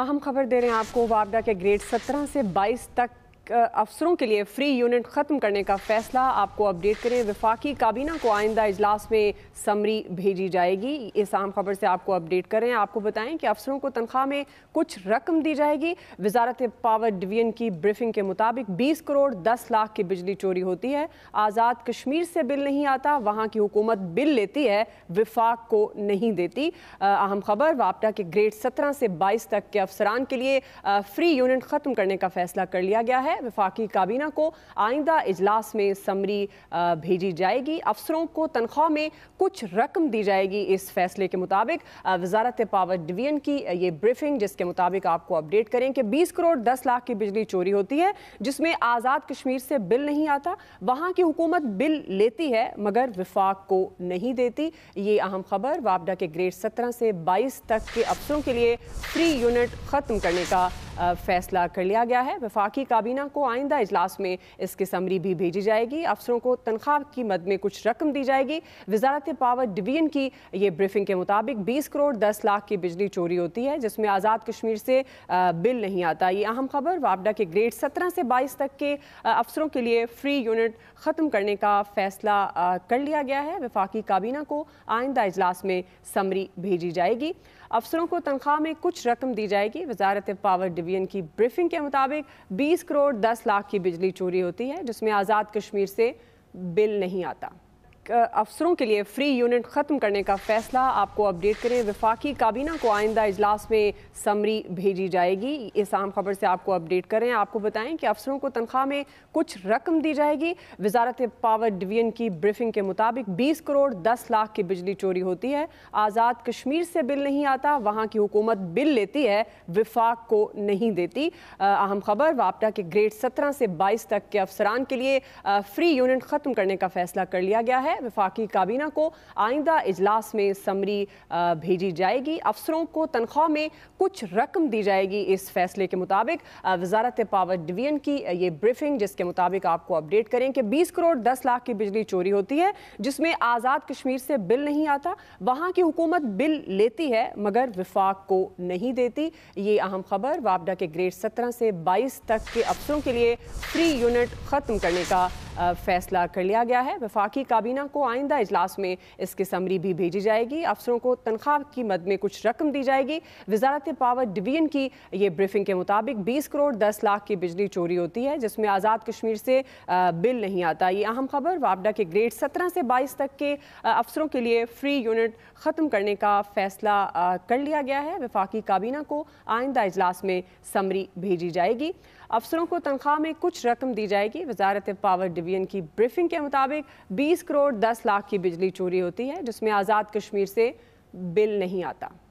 अहम खबर दे रहे हैं आपको वापडा के ग्रेड 17 से 22 तक अफसरों के लिए फ्री यूनिट ख़त्म करने का फैसला आपको अपडेट करें वफाकी काबीना को आइंदा इजलास में समरी भेजी जाएगी इस आम खबर से आपको अपडेट करें आपको बताएं कि अफसरों को तनख्वाह में कुछ रकम दी जाएगी वजारत पावर डिवीजन की ब्रीफिंग के मुताबिक बीस करोड़ दस लाख की बिजली चोरी होती है आज़ाद कश्मीर से बिल नहीं आता वहाँ की हुकूमत बिल लेती है विफाक को नहीं देती अहम खबर वापटा के ग्रेड सत्रह से बाईस तक के अफसरान के लिए फ्री यूनिट ख़त्म करने का फैसला कर लिया गया है वफाकी काबीना को आइंदा इजलास में समरी भेजी जाएगी अफसरों को तनख्वाह में कुछ रकम दी जाएगी इस फैसले के मुताबिक वजारत पावर डिवीजन की ये ब्रीफिंग जिसके मुताबिक आपको अपडेट करें कि बीस करोड़ दस लाख की बिजली चोरी होती है जिसमें आज़ाद कश्मीर से बिल नहीं आता वहाँ की हुकूमत बिल लेती है मगर विफाक को नहीं देती ये अहम खबर वापडा के ग्रेड सत्रह से बाईस तक के अफसरों के लिए फ्री यूनिट ख़त्म करने का फैसला कर लिया गया है वफाकी काबीना को आइंदा इजलास में इसकी समरी भी भेजी जाएगी अफसरों को तनख्वाह की मद में कुछ रकम दी जाएगी वजारत पावर डिवीजन की ये ब्रीफिंग के मुताबिक बीस करोड़ दस लाख की बिजली चोरी होती है जिसमें आज़ाद कश्मीर से बिल नहीं आता ये अहम खबर वापडा के ग्रेड सत्रह से बाईस तक के अफसरों के लिए फ्री यूनिट ख़त्म करने का फैसला कर लिया गया है वफाकी काबीना को आइंदा इजलास में समरी भेजी जाएगी अफसरों को तनख्वाह में कुछ रकम दी जाएगी वजारत पावर डिवीजन पवेलियन की ब्रीफिंग के मुताबिक 20 करोड़ 10 लाख की बिजली चोरी होती है जिसमें आज़ाद कश्मीर से बिल नहीं आता अफसरों के लिए फ्री यूनिट ख़त्म करने का फैसला आपको अपडेट करें वफाकी काबीना को आइंदा इजलास में समरी भेजी जाएगी इस आम खबर से आपको अपडेट करें आपको बताएं कि अफसरों को तनख्वाह में कुछ रकम दी जाएगी वजारत पावर डिवीजन की ब्रीफिंग के मुताबिक बीस करोड़ दस लाख की बिजली चोरी होती है आज़ाद कश्मीर से बिल नहीं आता वहाँ की हुकूमत बिल लेती है विफाक को नहीं देती अहम खबर वापटा के ग्रेड सत्रह से बाईस तक के अफसरान के लिए फ्री यूनिट ख़त्म करने का फैसला कर लिया गया है है वफाकी काबीना को आइंदा इजलास में समरी भेजी जाएगी अफसरों को तनख्वाह में कुछ रकम दी जाएगी इस फैसले के मुताबिक वजारत पावर डिवीजन की ये ब्रीफिंग जिसके मुताबिक आपको अपडेट करें कि बीस करोड़ दस लाख की बिजली चोरी होती है जिसमें आज़ाद कश्मीर से बिल नहीं आता वहाँ की हुकूमत बिल लेती है मगर विफाक को नहीं देती ये अहम खबर वापडा के ग्रेड सत्रह से बाईस तक के अफसरों के लिए फ्री यूनिट ख़त्म करने का फैसला कर लिया गया है वफाकी काबीना को आइंदा अजलास में इसकी समरी भी भेजी जाएगी अफसरों को तनख्वाह की मद में कुछ रकम दी जाएगी वजारत पावर डिवीजन की ये ब्रीफिंग के मुताबिक बीस करोड़ दस लाख की बिजली चोरी होती है जिसमें आज़ाद कश्मीर से बिल नहीं आता ये अहम खबर वापडा के ग्रेड सत्रह से बाईस तक के अफसरों के लिए फ्री यूनिट ख़त्म करने का फैसला कर लिया गया है वफाकी काबीना को आइंदा अजलास में समरी भेजी जाएगी अफसरों को तनख्वाह में कुछ रकम दी जाएगी वजारत पावर डिवीजन की ब्रीफिंग के मुताबिक बीस करोड़ दस लाख की बिजली चोरी होती है जिसमें आज़ाद कश्मीर से बिल नहीं आता